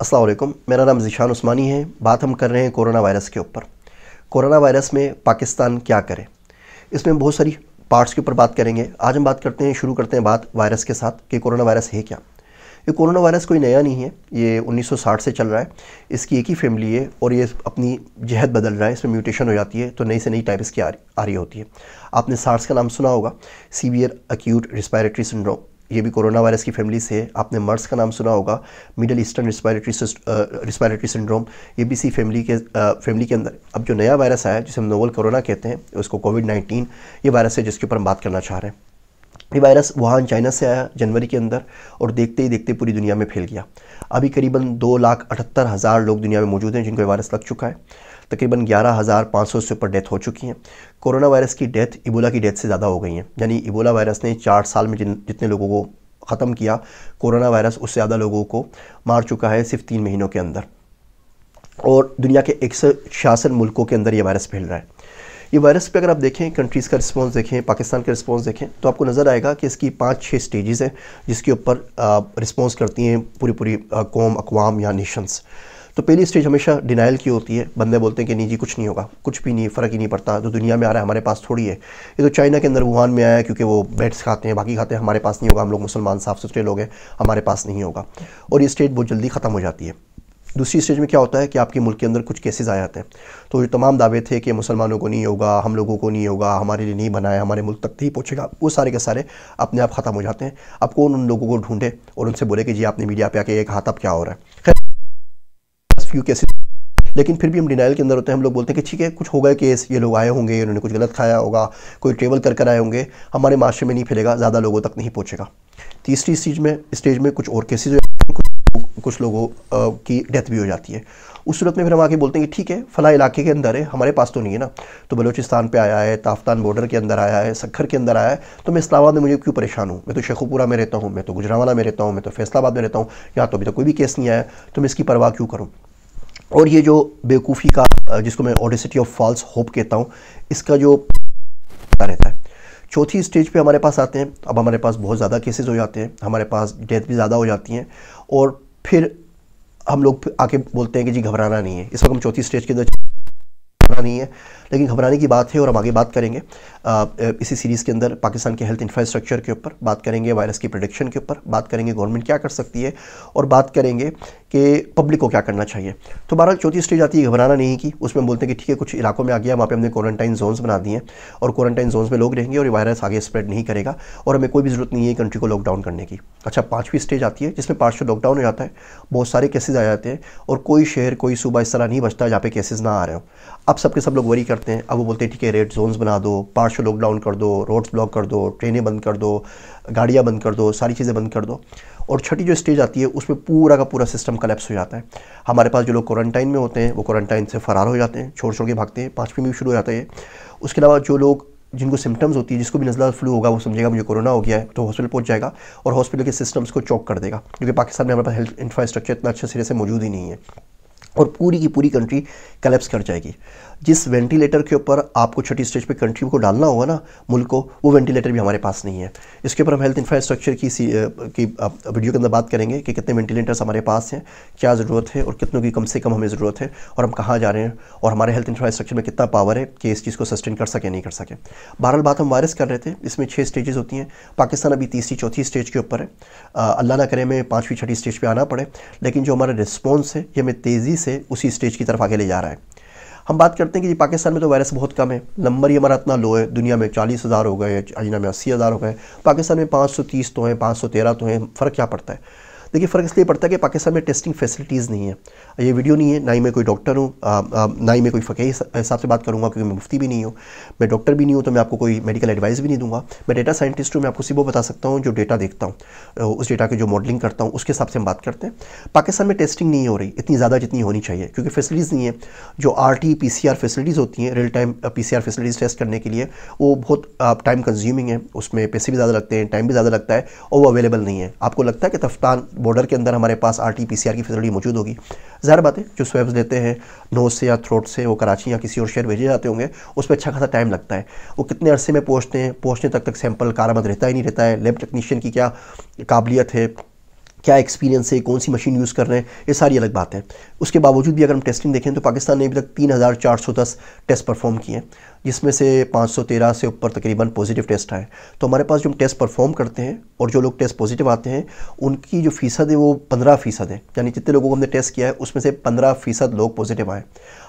असलम मेरा नाम ज़िशान उस्मानी है बात हम कर रहे हैं कोरोना वायरस के ऊपर कोरोना वायरस में पाकिस्तान क्या करे इसमें बहुत सारी पार्ट्स के ऊपर बात करेंगे आज हम बात करते हैं शुरू करते हैं बात वायरस के साथ कि कोरोना वायरस है क्या ये कोरोना वायरस कोई नया नहीं है ये 1960 से चल रहा है इसकी एक ही फैमिली है और ये अपनी जहत बदल रहा है इसमें म्यूटेशन हो जाती है तो नई से नई टाइप इसकी आ रही होती है आपने सार्स का नाम सुना होगा सीवियर अक्यूट रिस्पायरेटरी सिंड्रोम ये भी कोरोना वायरस की फैमिली से है आपने मर्स का नाम सुना होगा Middle Eastern respiratory respiratory syndrome ये भी इसी फैमिली के फैमिली के अंदर अब जो नया वायरस आया जिसे हम नोवल कोरोना कहते हैं उसको कोविड नाइन्टीन ये वायरस है जिसके ऊपर हम बात करना चाह रहे हैं ये वायरस वुहान चाइना से आया जनवरी के अंदर और देखते ही देखते पूरी दुनिया में फैल गया अभी करीबन दो लाख अठहत्तर हज़ार लोग दुनिया में मौजूद हैं जिनको ये वायरस लग चुका है तकरीबन ग्यारह हज़ार पाँच सौ से ऊपर डेथ हो चुकी हैं कोरोना वायरस की डेथ इबोला की डेथ से ज़्यादा हो गई हैं यानी इबोला वायरस ने चार साल में जिन जितने लोगों को ख़त्म किया कोरोना वायरस उससे ज़्यादा लोगों को मार चुका है सिर्फ तीन महीनों के अंदर और दुनिया के एक सौ छियासठ मुल्कों के अंदर ये वायरस फैल रहा है ये वायरस पे अगर आप देखें कंट्रीज़ का रिस्पांस देखें पाकिस्तान का रिस्पांस देखें तो आपको नज़र आएगा कि इसकी पाँच छः स्टेजेस हैं जिसके ऊपर रिस्पांस करती हैं पूरी पूरी कौम अकवाम या नेशंस तो पहली स्टेज हमेशा डिनाइल की होती है बंदे बोलते हैं कि नहीं जी कुछ नहीं होगा कुछ भी नहीं फ़र्क ही नहीं पड़ता जो तो दुनिया में आ रहा है हमारे पास थोड़ी है ये तो चाइना के अंदर वुहान में आया क्योंकि वो बेट्स खाते हैं बाकी खाते हैं हमारे पास नहीं होगा हम लोग मुसलमान साफ़ सुथरे लोग हैं हमारे पास नहीं होगा और ये स्टेज बहुत जल्दी ख़त्म हो जाती है दूसरी स्टेज में क्या होता है कि आपके मुल्क के अंदर कुछ केसेस आ जाते हैं तो जो तमाम दावे थे कि मुसलमानों को नहीं होगा हम लोगों को नहीं होगा हमारे लिए नहीं बनाया हमारे मुल्क तक नहीं पहुँचेगा वो सारे के सारे अपने आप ख़त्म हो जाते हैं अब कौन उन लोगों को ढूंढे और उनसे बोले कि जी आपने मीडिया पर आके एक हाथ अब क्या हो रहा है फ्यू केसेज लेकिन फिर भी हम डिनाइल के अंदर होते हैं हम लोग बोलते हैं कि ठीक है कुछ होगा केस ये लोग आए होंगे उन्होंने कुछ गलत खाया होगा कोई ट्रेवल कर कर आए होंगे हमारे माशरे में नहीं फैलेगा ज़्यादा लोगों तक नहीं पहुँचेगा तीसरी स्टेज में स्टेज में कुछ और केसेज कुछ लोगों की डेथ भी हो जाती है उस सूरत में फिर हम आके बोलते हैं कि ठीक है फ़ला इलाके के अंदर है हमारे पास तो नहीं है ना तो बलोचिस्तान पे आया है ताफ्तान बॉर्डर के अंदर आया है सखर के अंदर आया है तो मैं इस्लामाबाद में मुझे क्यों परेशान हूँ मैं तो शेखुपुरा में रहता हूँ मैं तो गुजरावाला में रहता हूँ मैं तो फैसलाबाद में रहता हूँ यहाँ तो अभी तक कोई भी केस नहीं आया तो मैं इसकी परवाह क्यों करूँ और ये जो बेवकूफ़ी का जिसको मैं ऑडिसिटी ऑफ फॉल्स होप कहता हूँ इसका जो रहता है चौथी स्टेज पे हमारे पास आते हैं अब हमारे पास बहुत ज़्यादा केसेस हो जाते हैं हमारे पास डेथ भी ज़्यादा हो जाती हैं और फिर हम लोग आके बोलते हैं कि जी घबराना नहीं है इस वक्त हम चौथी स्टेज के अंदर घबराना नहीं है लेकिन घबराने की बात है और हम आगे बात करेंगे इसी सीरीज़ के अंदर पाकिस्तान के हेल्थ इंफ्रास्ट्रक्चर के ऊपर बात करेंगे वायरस की प्रोडिक्शन के ऊपर बात करेंगे गवर्नमेंट क्या कर सकती है और बात करेंगे कि पब्लिक को क्या करना चाहिए तो बहरहाल चौथी स्टेज आती है घबराना नहीं की उसमें बोलते हैं कि ठीक है कुछ इलाकों में आ गया वहाँ पर हमने क्वारंटाइन जोन्स बना दिए और क्वारंटाइन जोन्स में लोग रहेंगे और वायरस आगे स्प्रेड नहीं करेगा और हमें कोई भी ज़रूरत नहीं है कंट्री को लॉकडाउन करने की अच्छा पाँचवीं स्टेज आती है जिसमें पार्शल लॉकडाउन हो जाता है बहुत सारे केसेज आ जाते हैं और कोई शहर कोई सूबा इस तरह नहीं बचता जहाँ पे केसेज ना आ रहे हो अब सब के सब लोग वरी करते हैं अब वो बोलते हैं ठीक है रेड जोन्स बना दो पार्शल लॉकडाउन कर दो रोड्स ब्लॉक कर दो ट्रेनें बंद कर दो गाड़ियाँ बंद कर दो सारी चीज़ें बंद कर दो और छठी जो स्टेज आती है उसमें पूरा का पूरा सिस्टम कलेप्स हो जाता है हमारे पास जो लोग क्वारंटाइन में होते हैं वो क्वारंटाइन से फरार हो जाते हैं छोड़ छोड़ के भागते हैं पाँचवीं में भी शुरू हो जाता है उसके अलावा जो लोग जिनको सिम्टम्स होती है जिसको भी नज़ला फ्लू होगा वो समझेगा मुझे कोरोना हो गया है तो हॉस्पिटल पहुंच जाएगा और हॉस्पिटल के सिस्टम्स को चौक कर देगा क्योंकि पाकिस्तान में हमारे पास हेल्थ इंफ्रास्ट्रक्चर इतना अच्छे सिरे से मौजूद ही नहीं है और पूरी की पूरी कंट्री कलेप्स कर जाएगी जिस वेंटिलेटर के ऊपर आपको छठी स्टेज पे कंट्री को डालना होगा ना मुल्क को वो वेंटिलेटर भी हमारे पास नहीं है इसके ऊपर हम हेल्थ इंफ्रास्ट्रक्चर की सी की वीडियो के अंदर बात करेंगे कि कितने वेंटिलेटर्स हमारे पास हैं क्या ज़रूरत है और कितनों की कम से कम हमें ज़रूरत है और हम कहाँ जा रहे हैं और हमारे हेल्थ इंफ्रास्ट्रक्चर में कितना पावर है कि इस चीज़ को सस्टेन कर सके नहीं कर सके बहरहाल बात हम वायरस कर रहे थे इसमें छः स्टेजेस होती हैं पाकिस्तान अभी तीसरी चौथी स्टेज के ऊपर है अल्लाह ना करे हमें पाँचवीं छठी स्टेज पर आना पड़े लेकिन जो हमारा रिस्पॉन्स है ये हमें तेज़ी से उसी स्टेज की तरफ आगे ले जा रहा है हम बात करते हैं कि जी पाकिस्तान में तो वायरस बहुत कम है नंबर ही हमारा इतना लो है दुनिया में चालीस हज़ार हो गए चाइना में अस्सी हज़ार हो गए पाकिस्तान में पाँच सौ तीस तो हैं पाँच सौ तेरह तो हैं फ़र्क क्या पड़ता है देखिए फ़र्क इसलिए पड़ता है कि पाकिस्तान में टेस्टिंग फैसिलिटीज़ नहीं है ये वीडियो नहीं है ना ही मैं कोई डॉक्टर हूँ ना ही मैं कोई फ़कीह हिसाब से बात करूँगा क्योंकि मैं मुफ्ती भी नहीं हूँ मैं डॉक्टर भी नहीं हूँ तो मैं आपको कोई मेडिकल एडवाइस भी नहीं दूंगा मैं डेटा साइंटिस्ट हूँ मैं आपको सिर्फ वो बता सकता हूँ जो डेटा देखता हूँ उस डेटा की जो मॉडलिंग करता हूँ उसके हिसाब से हम बात करते हैं पाकिस्तान में टेस्टिंग नहीं हो रही इतनी ज़्यादा जितनी होनी चाहिए क्योंकि फैसिलिटीज़ नहीं है जो R T P C R facilities होती हैं real time P C R facilities test करने के लिए वो बहुत टाइम कंज्यूमिंग है उसमें पैसे भी ज़्यादा लगते हैं टाइम भी ज़्यादा लगता है और वो अवेलेबल नहीं है आपको लगता है कि तफ्तान बॉर्डर के अंदर हमारे पास R T P C R की फैसिलिटी मौजूद होगी ज़ाहिर बात है जो स्वेब्स लेते हैं नोज से या थ्रोट से वो कराची या किसी और शहर भेजे जाते होंगे उस पर अच्छा खासा टाइम लगता है वो कितने अरसे में पहुँचते हैं पहुँचने तक तक सैंपल कारामद रहता ही नहीं रहता है लेब टेक्नीशियन की क्या काबिलियत है क्या एक्सपीरियंस है कौन सी मशीन यूज़ कर रहे हैं ये सारी अलग बात है उसके बावजूद भी अगर हम टेस्टिंग देखें तो पाकिस्तान ने अभी तक तीन हज़ार चार सौ दस टेस्ट परफॉर्म किए हैं जिसमें से 513 से ऊपर तकरीबन पॉजिटिव टेस्ट आए तो हमारे पास जो हम टेस्ट परफॉर्म करते हैं और जो लोग टेस्ट पॉजिटिव आते हैं उनकी जो फ़ीसद है वो पंद्रह फ़ीसद है यानी जितने लोगों को हमने टेस्ट किया है उसमें से पंद्रह फ़ीसद लोग पॉजिटिव आए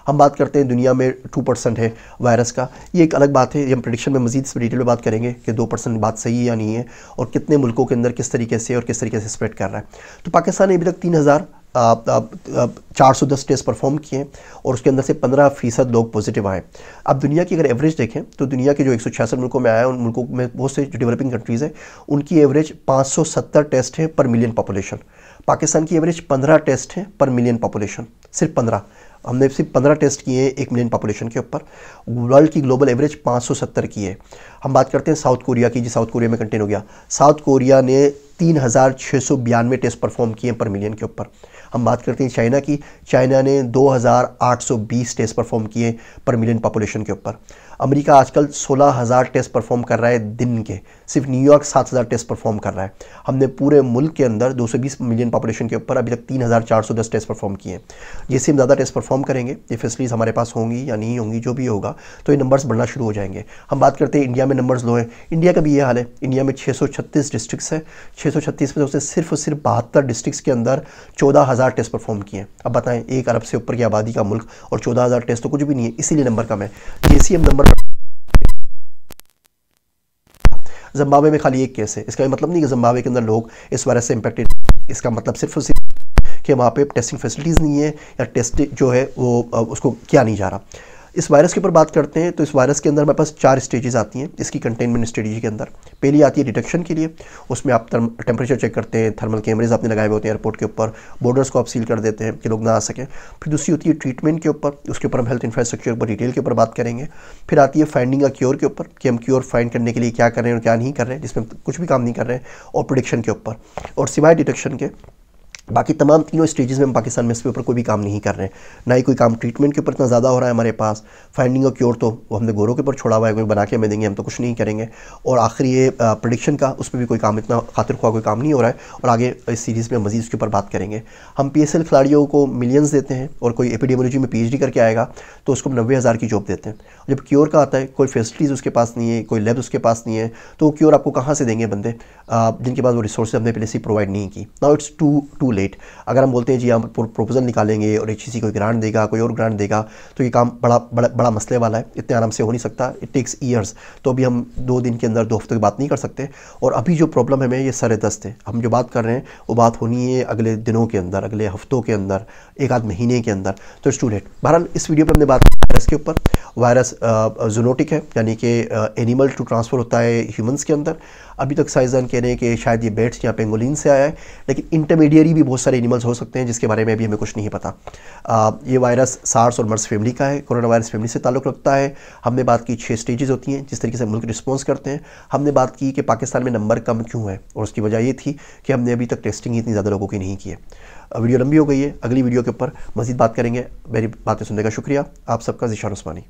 हम बात करते हैं दुनिया में टू परसेंट है वायरस का ये एक अलग बात है हम प्रडिक्शन में मजीद इसमें डिटेल में बात करेंगे कि दो परसेंट बात सही है या नहीं है और कितने मुल्कों के अंदर किस तरीके से और किस तरीके से स्प्रेड कर रहा है तो पाकिस्तान ने अभी तक तीन हज़ार चार सौ दस टेस्ट परफॉर्म किए और उसके अंदर से पंद्रह फीसद लोग पॉजिटिव आए अब दुनिया की अगर एवरेज देखें तो दुनिया के जो एक सौ छियासठ मुल्कों में आए उन मुल्कों में बहुत से जो डेवलपिंग कंट्रीज़ हैं उनकी एवरेज पाँच सौ सत्तर टेस्ट हैं पर मिलियन पॉपुलेशन पाकिस्तान की एवरेज पंद्रह टेस्ट हैं पर मिलियन पॉपुलेशन सिर्फ पंद्रह हमने सिर्फ पंद्रह टेस्ट किए हैं एक मिलियन पॉपुलेशन के ऊपर वर्ल्ड की ग्लोबल एवरेज पाँच सौ सत्तर की है हम बात करते हैं साउथ कोरिया की जी साउथ कोरिया में कंटेन हो गया साउथ कोरिया ने तीन हज़ार छः सौ बयानवे टेस्ट परफॉर्म किए पर मिलियन के ऊपर हम बात करते हैं चाइना की चाइना ने दो हज़ार आठ सौ बीस टेस्ट परफॉर्म किए पर मिलियन पॉपुलेशन के ऊपर अमेरिका आजकल 16,000 टेस्ट परफॉर्म कर रहा है दिन के सिर्फ न्यूयॉर्क 7,000 टेस्ट परफॉर्म कर रहा है हमने पूरे मुल्क के अंदर 220 मिलियन पॉपुलेशन के ऊपर अभी तक 3,410 टेस्ट परफॉर्म किए हैं जैसे हम ज़्यादा टेस्ट परफॉर्म करेंगे ये फैसिलिटीज़ हमारे पास होंगी या नहीं होंगी जो भी होगा तो ये नंबर्स बढ़ना शुरू हो जाएंगे हम बात करते हैं इंडिया में नंबर्स लो हैं इंडिया का भी ये हाल है इंडिया में छः डिस्ट्रिक्स हैं छः में तो उसने सिर्फ और सिर्फ बहत्तर डिस्ट्रिक्स के अंदर चौदह टेस्ट परफॉर्म किए हैं अब बताएं एक अरब से ऊपर की आबादी का मुल्क और चौदह टेस्ट तो कुछ भी नहीं है इसीलिए नंबर कम है जैसे हम नंबर जम्बावे में खाली एक केस है इसका मतलब नहीं कि जम्बावे के अंदर लोग इस वायरस से इम्पेक्टेड इसका मतलब सिर्फ कि वहाँ पे टेस्टिंग फैसिलिटीज़ नहीं है या टेस्ट जो है वो उसको किया नहीं जा रहा इस वायरस के ऊपर बात करते हैं तो इस वायरस के अंदर हमारे पास चार स्टेजेस आती हैं इसकी कंटेनमेंट स्टेज के अंदर पहली आती है डिटेक्शन के लिए उसमें आप टेम्परेचर चेक करते हैं थर्मल कैमरेज आपने लगाए हुए होते हैं एयरपोर्ट के ऊपर बॉर्डर्स को आप सील कर देते हैं कि लोग ना आ सकें फिर दूसरी होती है ट्रीटमेंट के ऊपर उसके ऊपर हम हेल्थ इंफ्रास्ट्रक्चर पर ऊपर डिटेल के ऊपर बात करेंगे फिर आती है फाइंडिंग अ क्योर के ऊपर कि हम क्योर फाइंड करने के लिए क्या कर रहे हैं और क्या नहीं कर रहे हैं जिसमें कुछ भी काम नहीं कर रहे हैं और प्रोडिक्शन के ऊपर और सिवाय डिटेक्शन के बाकी तमाम तीनों स्टेजेस में हम पाकिस्तान में इसके ऊपर कोई भी काम नहीं कर रहे हैं ना ही कोई काम ट्रीटमेंट के ऊपर इतना ज़्यादा हो रहा है हमारे पास फाइंडिंग और क्योर तो वो हमने गोरों के ऊपर छोड़ा हुआ है कोई बना के हमें देंगे हम तो कुछ नहीं करेंगे और आखिर ये प्रडिक्शन का उस पर भी कोई काम इतना खातिर खुआ कोई काम नहीं हो रहा है और आगे इस सीरीज़ में मजीद उसके ऊपर बात करेंगे हम पी खिलाड़ियों को मिलियंस देते हैं और कोई एपिडेमोलॉजी में पी करके आएगा तो उसको नब्बे हज़ार की जॉब देते हैं जब क्योर का आता है कोई फैसिलिटीज़ उसके पास नहीं है कोई लेब उसके पास नहीं है तो क्योर आपको कहाँ से देंगे बंदे जिनके पास वो रिसोर्स हमने पहले से प्रोवाइड नहीं की now it's too too late अगर हम बोलते हैं जी हम प्रोपोजल निकालेंगे और एच कोई ग्रांट देगा कोई और ग्रांट देगा तो ये काम बड़ा बड़ा बड़ा मसले वाला है इतने आराम से हो नहीं सकता इट टेक्स ईयर्स तो अभी हम दो दिन के अंदर दो हफ्ते की बात नहीं कर सकते और अभी जो प्रॉब्लम हमें ये सर दस्त है हम जो बात कर रहे हैं वो बात होनी है अगले दिनों के अंदर अगले हफ्तों के अंदर एक आध महीने के अंदर तो स्टूडेंट बहरहाल इस वीडियो पर हमने बात की वायरस के ऊपर वायरस जूनोटिक है यानी कि एनिमल टू ट्रांसफ़र होता है ह्यूमंस के अंदर अभी तक साइजन कह रहे हैं कि शायद ये बेट्स या पेंगोलिन से आया है लेकिन इंटरमीडियरी भी बहुत सारे एनिमल्स हो सकते हैं जिसके बारे में अभी हमें कुछ नहीं पता आ, ये वायरस सार्स और मर्स फैमिली का है कोरोना वायरस फैमिली से ताल्लुक़ रखता है हमने बात की छः स्टेजेस होती हैं जिस तरीके से मुल्क रिस्पॉन्स करते हैं हमने बात की कि पाकिस्तान में नंबर कम क्यों है और उसकी वजह ये थी कि हमने अभी तक टेस्टिंग इतनी ज़्यादा लोगों की नहीं की है वीडियो लंबी हो गई है अगली वीडियो के ऊपर मजीद बात करेंगे मेरी बातें सुनने का शुक्रिया आप सबका जिशान उस्मानी